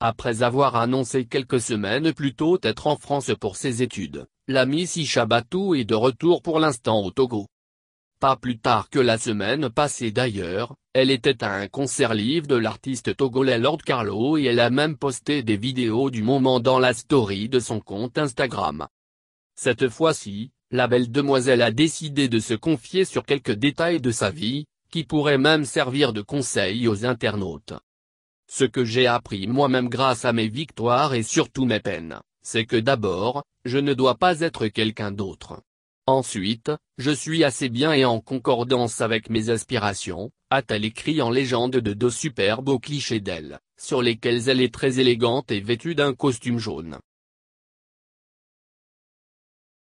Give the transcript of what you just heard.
Après avoir annoncé quelques semaines plus tôt être en France pour ses études, la Miss Ishabatou est de retour pour l'instant au Togo. Pas plus tard que la semaine passée d'ailleurs, elle était à un concert live de l'artiste togolais Lord Carlo et elle a même posté des vidéos du moment dans la story de son compte Instagram. Cette fois-ci, la belle demoiselle a décidé de se confier sur quelques détails de sa vie, qui pourraient même servir de conseil aux internautes. Ce que j'ai appris moi-même grâce à mes victoires et surtout mes peines, c'est que d'abord, je ne dois pas être quelqu'un d'autre. Ensuite, je suis assez bien et en concordance avec mes aspirations, a-t-elle écrit en légende de deux superbes clichés d'elle, sur lesquels elle est très élégante et vêtue d'un costume jaune.